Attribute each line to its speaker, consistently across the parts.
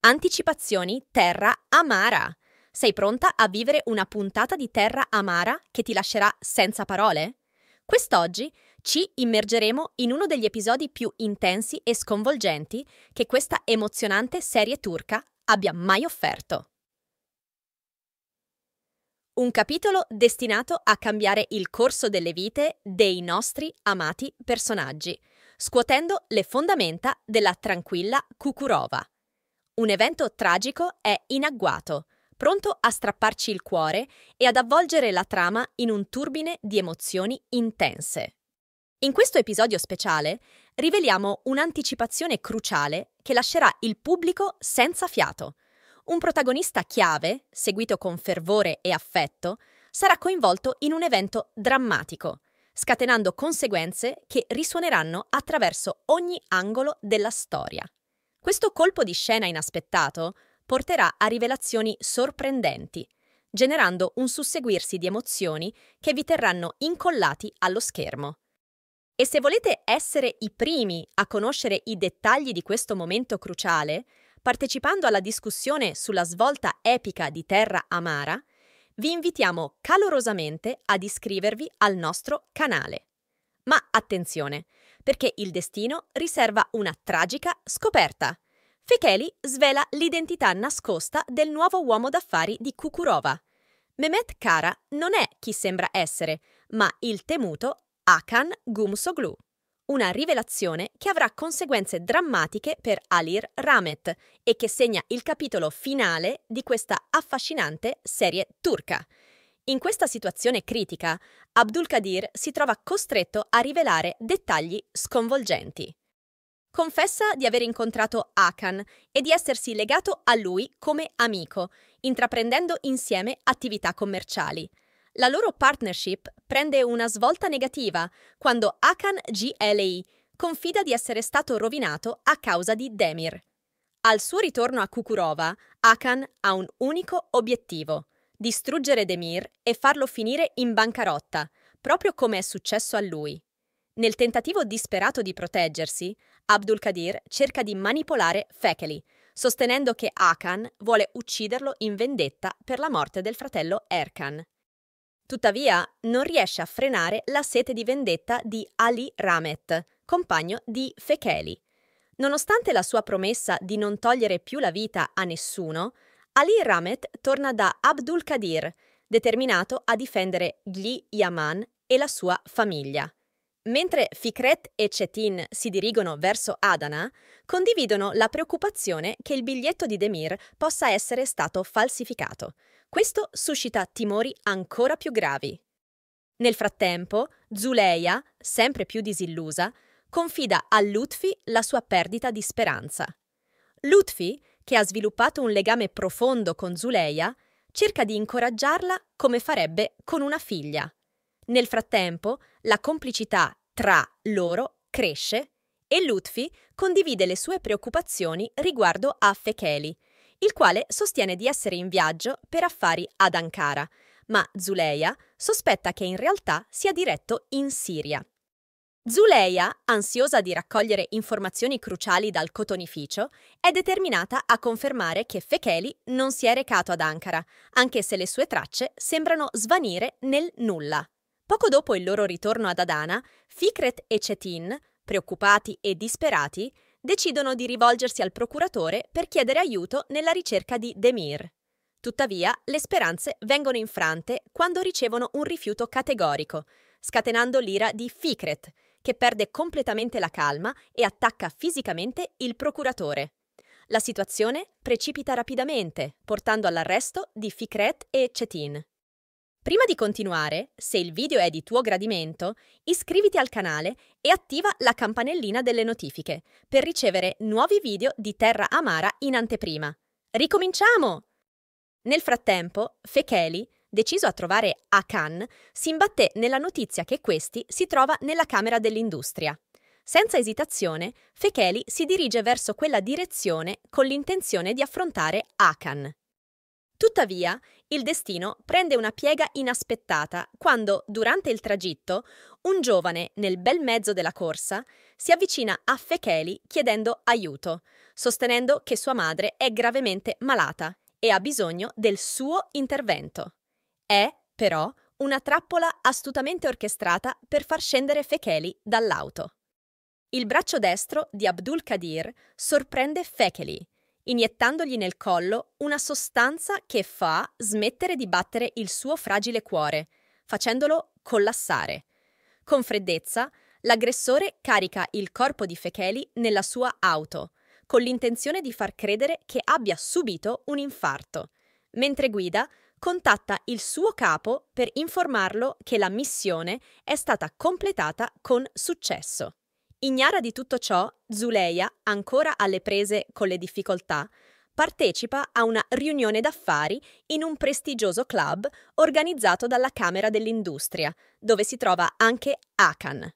Speaker 1: Anticipazioni Terra Amara. Sei pronta a vivere una puntata di Terra Amara che ti lascerà senza parole? Quest'oggi ci immergeremo in uno degli episodi più intensi e sconvolgenti che questa emozionante serie turca abbia mai offerto. Un capitolo destinato a cambiare il corso delle vite dei nostri amati personaggi, scuotendo le fondamenta della tranquilla Kukurova un evento tragico è in agguato, pronto a strapparci il cuore e ad avvolgere la trama in un turbine di emozioni intense. In questo episodio speciale riveliamo un'anticipazione cruciale che lascerà il pubblico senza fiato. Un protagonista chiave, seguito con fervore e affetto, sarà coinvolto in un evento drammatico, scatenando conseguenze che risuoneranno attraverso ogni angolo della storia. Questo colpo di scena inaspettato porterà a rivelazioni sorprendenti, generando un susseguirsi di emozioni che vi terranno incollati allo schermo. E se volete essere i primi a conoscere i dettagli di questo momento cruciale, partecipando alla discussione sulla svolta epica di Terra Amara, vi invitiamo calorosamente ad iscrivervi al nostro canale. Ma attenzione, perché il destino riserva una tragica scoperta. Fekeli svela l'identità nascosta del nuovo uomo d'affari di Kukurova. Mehmet Kara non è chi sembra essere, ma il temuto Akan Gumsoglu. Una rivelazione che avrà conseguenze drammatiche per Alir Ramet e che segna il capitolo finale di questa affascinante serie turca. In questa situazione critica, Abdul Qadir si trova costretto a rivelare dettagli sconvolgenti. Confessa di aver incontrato Akan e di essersi legato a lui come amico, intraprendendo insieme attività commerciali. La loro partnership prende una svolta negativa quando Akan GLI confida di essere stato rovinato a causa di Demir. Al suo ritorno a Kukurova, Akan ha un unico obiettivo – distruggere Demir e farlo finire in bancarotta, proprio come è successo a lui. Nel tentativo disperato di proteggersi, Abdul Qadir cerca di manipolare Fekeli, sostenendo che Akan vuole ucciderlo in vendetta per la morte del fratello Erkan. Tuttavia, non riesce a frenare la sete di vendetta di Ali Ramet, compagno di Fekeli. Nonostante la sua promessa di non togliere più la vita a nessuno, Ali Ramet torna da Abdul Qadir, determinato a difendere Gli Yaman e la sua famiglia. Mentre Fikret e Cetin si dirigono verso Adana, condividono la preoccupazione che il biglietto di Demir possa essere stato falsificato. Questo suscita timori ancora più gravi. Nel frattempo, Zuleia, sempre più disillusa, confida a Lutfi la sua perdita di speranza. Lutfi che ha sviluppato un legame profondo con Zuleia, cerca di incoraggiarla come farebbe con una figlia. Nel frattempo, la complicità tra loro cresce e Lutfi condivide le sue preoccupazioni riguardo a Fekeli, il quale sostiene di essere in viaggio per affari ad Ankara, ma Zuleia sospetta che in realtà sia diretto in Siria. Zuleia, ansiosa di raccogliere informazioni cruciali dal cotonificio, è determinata a confermare che Fecheli non si è recato ad Ankara, anche se le sue tracce sembrano svanire nel nulla. Poco dopo il loro ritorno ad Adana, Fikret e Cetin, preoccupati e disperati, decidono di rivolgersi al procuratore per chiedere aiuto nella ricerca di Demir. Tuttavia, le speranze vengono infrante quando ricevono un rifiuto categorico, scatenando l'ira di Fikret, che perde completamente la calma e attacca fisicamente il procuratore. La situazione precipita rapidamente, portando all'arresto di Fikret e Cetin. Prima di continuare, se il video è di tuo gradimento, iscriviti al canale e attiva la campanellina delle notifiche per ricevere nuovi video di Terra Amara in anteprima. Ricominciamo! Nel frattempo, Fecheli deciso a trovare Akan, si imbatté nella notizia che questi si trova nella Camera dell'Industria. Senza esitazione, Fecheli si dirige verso quella direzione con l'intenzione di affrontare Akan. Tuttavia, il destino prende una piega inaspettata quando, durante il tragitto, un giovane, nel bel mezzo della corsa, si avvicina a Fecheli chiedendo aiuto, sostenendo che sua madre è gravemente malata e ha bisogno del suo intervento. È, però, una trappola astutamente orchestrata per far scendere Fekeli dall'auto. Il braccio destro di Abdul Qadir sorprende Fekeli, iniettandogli nel collo una sostanza che fa smettere di battere il suo fragile cuore, facendolo collassare. Con freddezza, l'aggressore carica il corpo di Fekeli nella sua auto, con l'intenzione di far credere che abbia subito un infarto. Mentre guida, contatta il suo capo per informarlo che la missione è stata completata con successo. Ignara di tutto ciò, Zuleia, ancora alle prese con le difficoltà, partecipa a una riunione d'affari in un prestigioso club organizzato dalla Camera dell'Industria, dove si trova anche Akan.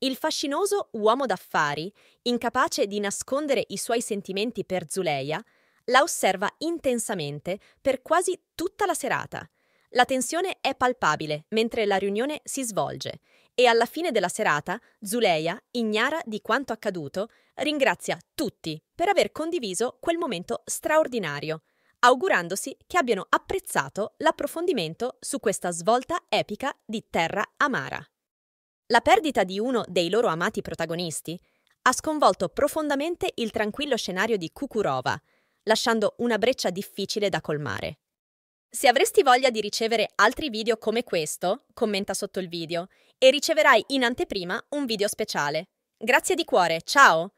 Speaker 1: Il fascinoso uomo d'affari, incapace di nascondere i suoi sentimenti per Zuleia, la osserva intensamente per quasi tutta la serata. La tensione è palpabile mentre la riunione si svolge e alla fine della serata Zuleia, ignara di quanto accaduto, ringrazia tutti per aver condiviso quel momento straordinario, augurandosi che abbiano apprezzato l'approfondimento su questa svolta epica di Terra Amara. La perdita di uno dei loro amati protagonisti ha sconvolto profondamente il tranquillo scenario di Kukurova, lasciando una breccia difficile da colmare. Se avresti voglia di ricevere altri video come questo, commenta sotto il video e riceverai in anteprima un video speciale. Grazie di cuore, ciao!